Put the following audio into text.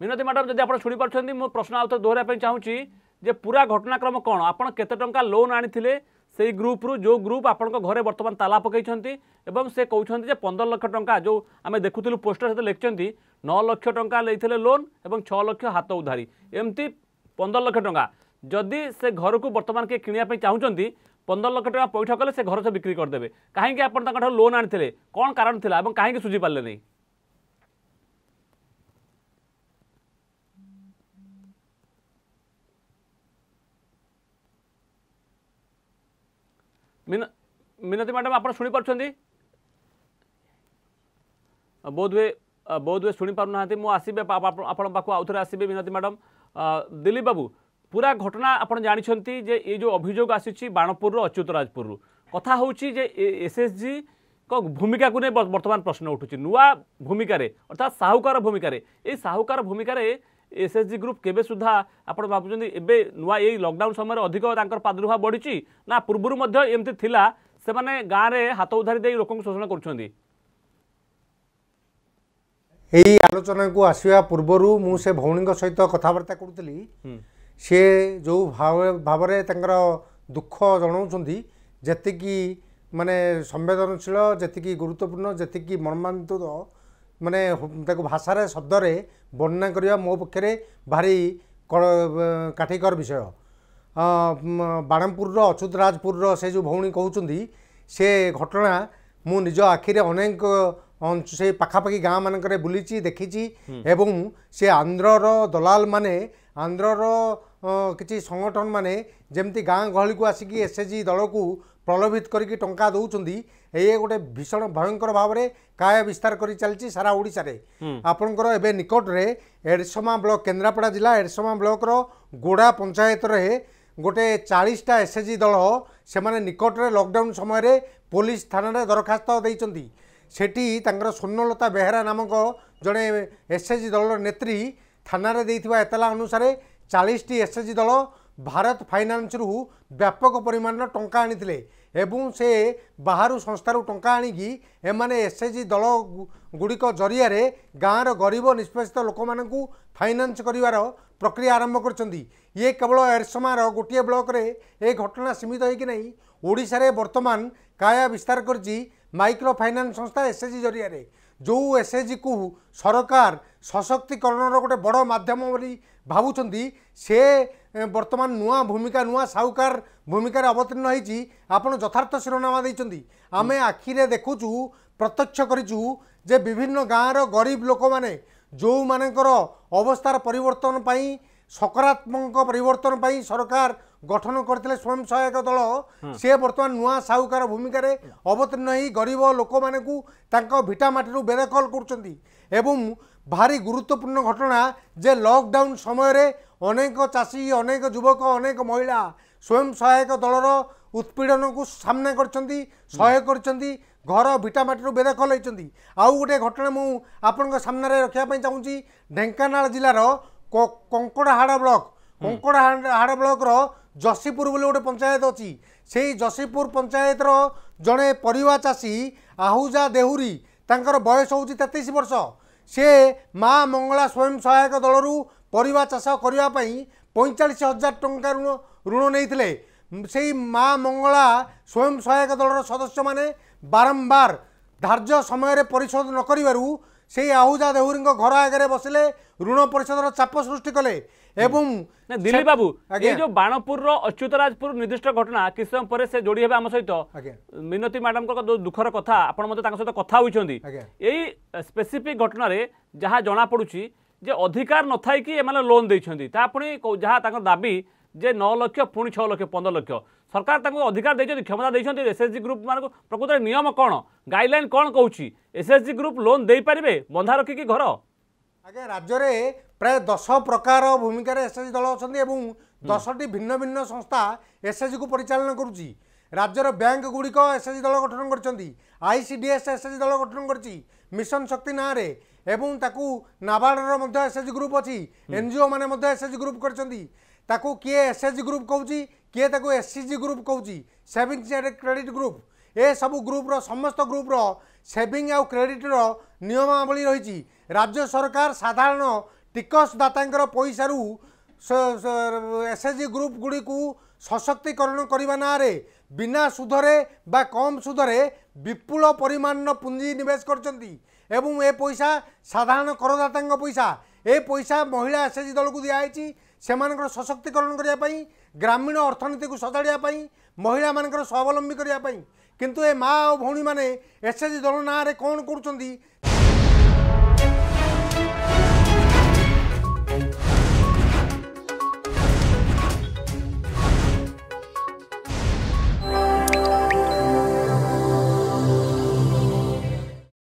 মিনতি madam যদি আপনার ଶୁଣିପାରୁଛନ୍ତି ମୁଁ ପ୍ରଶ୍ନ ଆଉ ଥରେ ଦୋହରାଇବା ପାଇଁ ଚାହୁଁଛି ଯେ ପୁରା ଘଟଣାକ୍ରମ କ'ଣ ଆପଣ କେତେ ଟଙ୍କା ଲୋନ୍ ଆଣିଥିଲେ সেই গ্রুপ্রু যে গ্রুপ আপনার ঘরে বর্তমান তালা পকাইছেন এবং সে কৌন যে পনেরো লক্ষ টাকা যে আমি দেখুলু পোস্টর সাথে লিখছেন ন লক্ষ টাকা নিয়ে লোন এবং ছ লক্ষ হাত উধারি এমতি পনেরো লক্ষ টাকা যদি সে ঘরক বর্তমান কে কিনা চাহুমান পনেরো লক্ষ টাকা পৈঠ কলে সে ঘর সে বিক্রি করেদেবে কিন্তু আপনার তাঁর লোন আনিলে কোণ কারণ লা এবং কাহি সুঝিপারে না ମିନତି ମ୍ୟାଡ଼ାମ୍ ଆପଣ ଶୁଣିପାରୁଛନ୍ତି ବୋଧହୁଏ ବୋଧହୁଏ ଶୁଣିପାରୁନାହାନ୍ତି ମୁଁ ଆସିବି ଆପଣଙ୍କ ପାଖକୁ ଆଉଥରେ ଆସିବି ମିନତି ମ୍ୟାଡ଼ାମ୍ ଦିଲ୍ଲୀପ ବାବୁ ପୁରା ଘଟଣା ଆପଣ ଜାଣିଛନ୍ତି ଯେ ଏ ଯେଉଁ ଅଭିଯୋଗ ଆସିଛି ବାଣପୁରରୁ ଅଚ୍ୟୁତରାଜପୁରରୁ କଥା ହେଉଛି ଯେ ଏସ୍ଏସ୍ଜି ভূমিকাকে নিয়ে বর্তমান প্রশ্ন উঠুছে নূয়া ভূমিকার অর্থাৎ সাহুকার ভূমিকার এই সাহুকার ভূমিকার এসএসজি গ্রুপ কেবে সুদ্ধা আপনার ভাবুন এবে নয় এই লকডাউন সময় অধিক তাঁর প্রাদুর্ভাব বড়ি না পূর্বর মধ্যে এমতি লা সে গাঁরে হাত উধারি দিয়ে লোক শোষণ করছেন এই আলোচনা আলোচনাকু আসবা পূর্বর মু সে ভৌণী সহ কথাবার্তা করুলি সে যে ভাবে তাঁর দুঃখ জনাওছেন যেতিকি মানে সংবেদনশীল যেতিকি গুরুত্বপূর্ণ যেতিকি মর্মান্তুদ ମାନେ ତାକୁ ଭାଷାରେ ଶବ୍ଦରେ ବର୍ଣ୍ଣନା କରିବା ମୋ ପକ୍ଷରେ ଭାରି କାଠିକର ବିଷୟ ବାଣପୁରର ଅଚ୍ୟୁତ ରାଜପୁରର ସେ ଯେଉଁ ଭଉଣୀ କହୁଛନ୍ତି ସେ ଘଟଣା ମୁଁ ନିଜ ଆଖିରେ ଅନେକ ସେ ପାଖାପାଖି ଗାଁମାନଙ୍କରେ ବୁଲିଛି ଦେଖିଛି ଏବଂ ସେ ଆନ୍ଧ୍ରର ଦଲାଲମାନେ ଆନ୍ଧ୍ରର କିଛି ସଂଗଠନମାନେ ଯେମିତି ଗାଁ ଗହଳିକୁ ଆସିକି ଏସ୍ ଏଚ୍ ଜି ଦଳକୁ প্রলোভিত করি টঙ্কা দৌঁচ এই গোটে ভীষণ ভয়ঙ্কর ভাবে কায়া বিস্তার করে চালছি সারা ওড়শার আপনার এবে নিকটরে এরসমা ব্লক কেন্দ্রাপড়া জেলা এরসমা ব্লকর গোড়া পঞ্চায়েতর গোটে চাশটা এসএচজি দল সে নিকটরে লকডাউন সময় পুলিশ থানার দরখাস্ত সেটি তাঁর স্বর্ণলতা বেহেরা নামক জনে এসএচজি দলর নেত্রী থানার দিয়ে এতলা অনুসারে চাশটি এসএচজি দল ভারত ফাইনান্সর ব্যাপক পরিমাণ টঙ্কা আনি ଏବଂ ସେ ବାହାରୁ ସଂସ୍ଥାରୁ ଟଙ୍କା ଆଣିକି ଏମାନେ ଏସ୍ ଏଚ୍ ଜି ଦଳ ଗୁଡ଼ିକ ଜରିଆରେ ଗାଁର ଗରିବ ନିଷ୍ପେଷିତ ଲୋକମାନଙ୍କୁ ଫାଇନାନ୍ସ କରିବାର ପ୍ରକ୍ରିୟା ଆରମ୍ଭ କରିଛନ୍ତି ଇଏ କେବଳ ଏରସମାର ଗୋଟିଏ ବ୍ଲକ୍ରେ ଏ ଘଟଣା ସୀମିତ ହୋଇକି ନାହିଁ ଓଡ଼ିଶାରେ ବର୍ତ୍ତମାନ କାୟା ବିସ୍ତାର କରିଛି ମାଇକ୍ରୋ ଫାଇନାନ୍ସ ସଂସ୍ଥା ଏସ୍ ଏଚ୍ ଜି ଜରିଆରେ ଯେଉଁ ଏସ୍ ଏଚ୍ ଜିକୁ ସରକାର ସଶକ୍ତିକରଣର ଗୋଟେ ବଡ଼ ମାଧ୍ୟମ ବୋଲି ଭାବୁଛନ୍ତି ସେ বর্তমান নূয়া ভূমিকা নূয়া সাউকার ভূমিকার অবতীর্ণ হয়েছি আপনার যথার্থ শিরোনামা দিয়েছেন আমি আখিরে দেখুছু প্রত্যক্ষ করেছু যে বিভিন্ন গাঁর গরিব লোক মানে ଯେଉଁମାନଙ୍କର ଅବସ୍ଥାର ପରିବର୍ତ୍ତନ ପାଇଁ ସକାରାତ୍ମକ ପରିବର୍ତ୍ତନ ପାଇଁ ସରକାର ଗଠନ କରିଥିଲେ ସ୍ୱୟଂ ସହାୟକ ଦଳ ସେ ବର୍ତ୍ତମାନ ନୂଆ ସାହୁକାର ଭୂମିକାରେ ଅବତୀର୍ଣ୍ଣ ହୋଇ ଗରିବ ଲୋକମାନଙ୍କୁ ତାଙ୍କ ଭିଟା ମାଟିରୁ ବେଦଖଲ କରୁଛନ୍ତି ଏବଂ ଭାରି ଗୁରୁତ୍ୱପୂର୍ଣ୍ଣ ଘଟଣା ଯେ ଲକଡାଉନ୍ ସମୟରେ ଅନେକ ଚାଷୀ ଅନେକ ଯୁବକ ଅନେକ ମହିଳା ସ୍ୱୟଂ ସହାୟକ ଦଳର ଉତ୍ପୀଡ଼ନକୁ ସାମ୍ନା କରିଛନ୍ତି ସହାୟ କରିଛନ୍ତି ଘର ଭିଟାମାଟିରୁ ବେଦଖଲ ହେଇଛନ୍ତି ଆଉ ଗୋଟିଏ ଘଟଣା ମୁଁ ଆପଣଙ୍କ ସାମ୍ନାରେ ରଖିବା ପାଇଁ ଚାହୁଁଛି ଢେଙ୍କାନାଳ ଜିଲ୍ଲାର କଙ୍କଡ଼ାହାଡ଼ ବ୍ଲକ କଙ୍କଡ଼ାହାଡ଼ ବ୍ଲକର ଯଶୀପୁର ବୋଲି ଗୋଟେ ପଞ୍ଚାୟତ ଅଛି ସେଇ ଯଶୀପୁର ପଞ୍ଚାୟତର ଜଣେ ପରିବା ଚାଷୀ ଆହୁଜା ଦେହୁରୀ ତାଙ୍କର ବୟସ ହେଉଛି ତେତିଶ ବର୍ଷ ସେ ମା ମଙ୍ଗଳା ସ୍ୱୟଂ ସହାୟକ ଦଳରୁ ପରିବା ଚାଷ କରିବା ପାଇଁ ପଇଁଚାଳିଶ ହଜାର ଟଙ୍କା ଋଣ ଋଣ ନେଇଥିଲେ ସେଇ ମା ମଙ୍ଗଳା ସ୍ୱୟଂ ସହାୟକ ଦଳର ସଦସ୍ୟମାନେ ବାରମ୍ବାର ଧାର୍ଯ୍ୟ ସମୟରେ ପରିଶୋଧ ନ କରିବାରୁ ସେଇ ଆହୁଜା ଦେହୁରୀଙ୍କ ଘର ଆଗରେ ବସିଲେ ଋଣ ପରିଶୋଧର ଚାପ ସୃଷ୍ଟି କଲେ ଏବଂ ଦିଲ୍ଲୀ ବାବୁ ଏଇ ଯେଉଁ ବାଣପୁରର ଅଚ୍ୟୁତରାଜପୁର ନିର୍ଦ୍ଦିଷ୍ଟ ଘଟଣା କିଛି ସମୟ ପରେ ସେ ଯୋଡ଼ି ହେବେ ଆମ ସହିତ ମିନତି ମ୍ୟାଡାମଙ୍କ ଯେଉଁ ଦୁଃଖର କଥା ଆପଣ ମଧ୍ୟ ତାଙ୍କ ସହିତ କଥା ହୋଇଛନ୍ତି ଏଇ ସ୍ପେସିଫିକ୍ ଘଟଣାରେ ଯାହା ଜଣାପଡ଼ୁଛି ଯେ ଅଧିକାର ନଥାଇକି ଏମାନେ ଲୋନ୍ ଦେଇଛନ୍ତି ତାହା ପୁଣି ଯାହା ତାଙ୍କ ଦାବି ଯେ ନଅ ଲକ୍ଷ ପୁଣି ଛଅ ଲକ୍ଷ ପନ୍ଦର ଲକ୍ଷ ସରକାର ତାଙ୍କୁ ଅଧିକାର ଦେଇଛନ୍ତି କ୍ଷମତା ଦେଇଛନ୍ତି ଏସ୍ ଏସ୍ ଜି ଗ୍ରୁପ୍ମାନଙ୍କୁ ପ୍ରକୃତରେ ନିୟମ କ'ଣ ଗାଇଡ଼ଲାଇନ୍ କ'ଣ କହୁଛି S S G group loan ଦେଇପାରିବେ ବନ୍ଧା ରଖିକି ଘର ଆଜ୍ଞା ରାଜ୍ୟରେ ପ୍ରାୟ ଦଶ ପ୍ରକାର ଭୂମିକାରେ ଏସ୍ ଏସ୍ ଜି ଦଳ ଅଛନ୍ତି ଏବଂ ଦଶଟି ଭିନ୍ନ ଭିନ୍ନ ସଂସ୍ଥା ଏସ୍ ଏସ୍ ଜିକୁ ପରିଚାଳନା କରୁଛି ରାଜ୍ୟର ବ୍ୟାଙ୍କଗୁଡ଼ିକ ଏସ୍ ଏସ୍ ଜି ଦଳ ଗଠନ କରିଛନ୍ତି I C D S S S G ଦଳ ଗଠନ କରିଛି ମିଶନ ଶକ୍ତି ନାଁରେ ଏବଂ ତାକୁ ନାବାର୍ଡ଼ର ମଧ୍ୟ ଏସ୍ ଏଚ୍ ଗ୍ରୁପ୍ ଅଛି ଏନ୍ଜିଓ ମାନେ ମଧ୍ୟ ଏସ୍ ଏଚ୍ ଗ୍ରୁପ୍ କରିଛନ୍ତି ତାକୁ କିଏ ଏସ୍ ଏଚ୍ ଗ୍ରୁପ୍ କହୁଛି କିଏ ତାକୁ ଏସ୍ ସି ଜି ଗ୍ରୁପ୍ କହୁଛି ସେଭିଂସ ଆଣ୍ଡ କ୍ରେଡ଼ିଟ୍ ଗ୍ରୁପ୍ ଏସବୁ ଗ୍ରୁପ୍ର ସମସ୍ତ ଗ୍ରୁପ୍ର ସେଭିଂ ଆଉ କ୍ରେଡ଼ିଟ୍ର ନିୟମାବଳୀ ରହିଛି ରାଜ୍ୟ ସରକାର ସାଧାରଣ ଟିକସଦାତାଙ୍କର ପଇସାରୁ ଏସ୍ ଏଚ୍ ଜି ଗ୍ରୁପ୍ ଗୁଡ଼ିକୁ ସଶକ୍ତିକରଣ କରିବା ନାଁରେ ବିନା ସୁଧରେ ବା କମ୍ ସୁଧରେ ବିପୁଳ ପରିମାଣର ପୁଞ୍ଜି ନିବେଶ କରିଛନ୍ତି ଏବଂ ଏ ପଇସା ସାଧାରଣ କରଦାତାଙ୍କ ପଇସା ଏ ପଇସା ମହିଳା ଏସ୍ ଏଚ୍ ଦଳକୁ ଦିଆହେଇଛି ସେମାନଙ୍କର ସଶକ୍ତିକରଣ କରିବା ପାଇଁ ଗ୍ରାମୀଣ ଅର୍ଥନୀତିକୁ ସଜାଡ଼ିବା ପାଇଁ ମହିଳାମାନଙ୍କର ସ୍ୱାବଲମ୍ବୀ କରିବା ପାଇଁ କିନ୍ତୁ ଏ ମାଆ ଆଉ ଭଉଣୀମାନେ ଏସ୍ ଏଚ୍ ଜି ଦଳ ନାଁରେ କ'ଣ କରୁଛନ୍ତି